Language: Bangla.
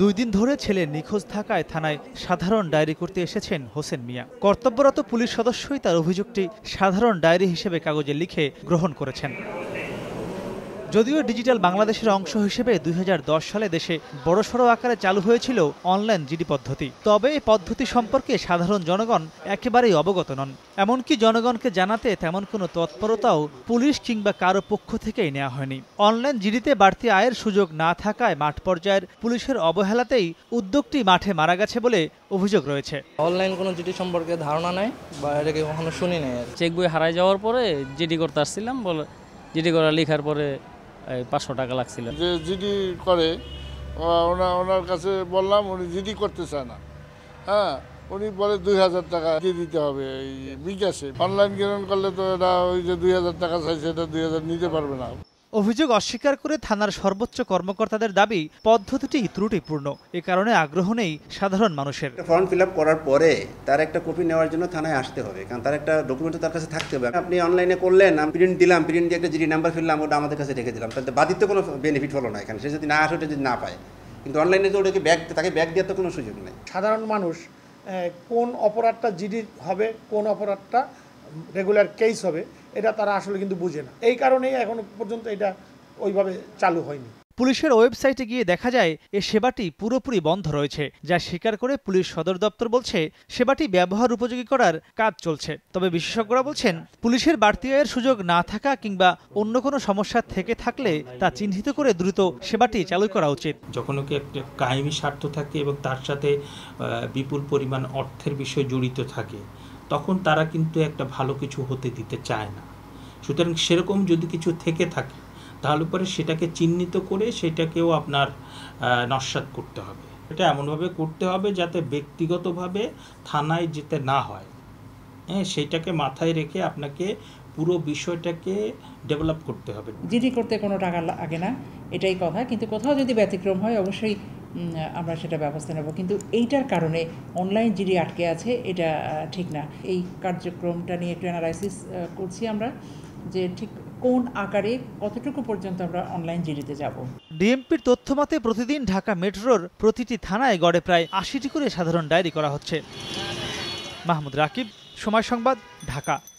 দুই দিন ধরে ছেলে নিখোঁজ থাকায় থানায় সাধারণ ডায়েরি করতে এসেছেন হোসেন মিয়া কর্তব্যরত পুলিশ সদস্যই তার অভিযোগটি সাধারণ ডায়েরি হিসেবে কাগজে লিখে গ্রহণ করেছেন যদিও ডিজিটাল বাংলাদেশের অংশ হিসেবে দুই সালে দেশে বড়সড় আকারে চালু হয়েছিল অনলাইন জিডি পদ্ধতি তবে এই পদ্ধতি সম্পর্কে সাধারণ জনগণ একেবারেই অবগত নন এমনকি জনগণকে জানাতে তেমন কোনো তৎপরতাও পুলিশ কিংবা কারো পক্ষ থেকেই নেওয়া হয়নি অনলাইন জিডিতে বাড়তি আয়ের সুযোগ না থাকায় মাঠ পর্যায়ের পুলিশের অবহেলাতেই উদ্যোগটি মাঠে মারা গেছে বলে অভিযোগ রয়েছে অনলাইন কোনো জিডি সম্পর্কে ধারণা নাই বা এটাকে কখনো শুনি নাই চেক বই হারাই যাওয়ার পরে জিডি করতে আসছিলাম বলে জিডি করা লেখার পরে পাঁচশো টাকা লাগছিল যে জিডি করে ওনার কাছে বললাম উনি জিডি করতে চায় না হ্যাঁ উনি বলে দুই হাজার টাকা দিয়ে দিতে হবে এই বিকাশে অনলাইন গ্রহণ করলে তো এটা ওই যে দুই হাজার টাকা চাইছে এটা দুই হাজার নিতে পারবে না অভিযোগ অস্বীকার করে থানার সর্বোচ্চ কর্মকর্তাদের দাবি পদ্ধতিটি ত্রুটিপূর্ণ এ কারণে আগ্রহ নেই সাধারণ মানুষের ফর্ম ফিল করার পরে তার একটা কপি নেওয়ার জন্য থানায় আসতে হবে কারণ তার একটা ডকুমেন্ট তার কাছে থাকতে হবে আপনি অনলাইনে করলেন আমি প্রিন্ট দিলাম প্রিন্ট দিয়ে একটা জিডি নাম্বার ফিরলাম ওটা আমাদের কাছে রেখে দিলাম তাহলে বাদিত কোনো বেনিফিট হলো না এখানে সে যদি না আসে ওটা যদি না পায় কিন্তু অনলাইনে তো ওটাকে ব্যাগ তাকে ব্যাগ দেওয়ার তো কোনো সুযোগ নেই সাধারণ মানুষ কোন অপরাধটা জিডি হবে কোন অপরাধটা রেগুলার কেস হবে এটা তারা আসলে কিন্তু বুঝে না এই কারণেই এখনো পর্যন্ত এটা ওইভাবে চালু হয়নি পুলিশের ওয়েবসাইটে গিয়ে দেখা যায় এ সেবাটি পুরোপুরি বন্ধ রয়েছে যা স্বীকার করে পুলিশ সদর দপ্তর বলছে সেবাটি ব্যবহার উপযোগী করার কাজ চলছে তবে বিশেষজ্ঞরা বলছেন পুলিশের বাড়তি আয়ের সুযোগ না থাকা কিংবা অন্য কোনো সমস্যা থেকে থাকলে তা চিহ্নিত করে দ্রুত সেবাটি চালু করা উচিত যখন কি একটা কায়েমি স্বার্থ থাকে এবং তার সাথে বিপুল পরিমাণ অর্থের বিষয় জড়িত থাকে তখন তারা কিন্তু একটা ভালো কিছু হতে দিতে চায় না সুতরাং সেরকম যদি কিছু থেকে থাকে তাহলে পরে সেটাকে চিহ্নিত করে সেটাকেও আপনার নস্বাত করতে হবে এটা এমনভাবে করতে হবে যাতে ব্যক্তিগতভাবে থানায় যেতে না হয় হ্যাঁ সেইটাকে মাথায় রেখে আপনাকে পুরো বিষয়টাকে ডেভেলপ করতে হবে জিডি করতে কোনো টাকা লাগে না এটাই কথা কিন্তু কোথাও যদি ব্যতিক্রম হয় অবশ্যই আমরা সেটা ব্যবস্থা নেব কিন্তু এইটার কারণে অনলাইন জিডি আটকে আছে এটা ঠিক না এই কার্যক্রমটা নিয়ে একটু অ্যানালাইসিস করছি আমরা যে ঠিক কোন আকারে কতটুকু পর্যন্ত আমরা অনলাইন জিডিতে যাব ডিএমপির তথ্যমতে প্রতিদিন ঢাকা মেট্রোর প্রতিটি থানায় গড়ে প্রায় আশিটি করে সাধারণ ডায়েরি করা হচ্ছে মাহমুদ রাকিব সময় সংবাদ ঢাকা